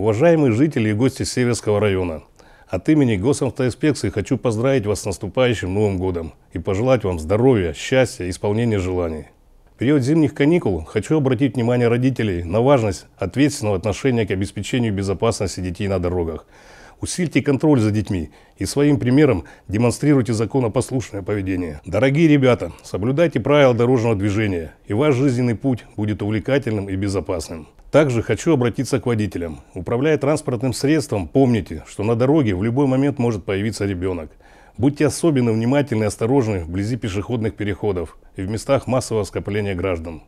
Уважаемые жители и гости Северского района, от имени Госавтоинспекции хочу поздравить вас с наступающим Новым годом и пожелать вам здоровья, счастья и исполнения желаний. В период зимних каникул хочу обратить внимание родителей на важность ответственного отношения к обеспечению безопасности детей на дорогах – Усильте контроль за детьми и своим примером демонстрируйте законопослушное поведение. Дорогие ребята, соблюдайте правила дорожного движения, и ваш жизненный путь будет увлекательным и безопасным. Также хочу обратиться к водителям. Управляя транспортным средством, помните, что на дороге в любой момент может появиться ребенок. Будьте особенно внимательны и осторожны вблизи пешеходных переходов и в местах массового скопления граждан.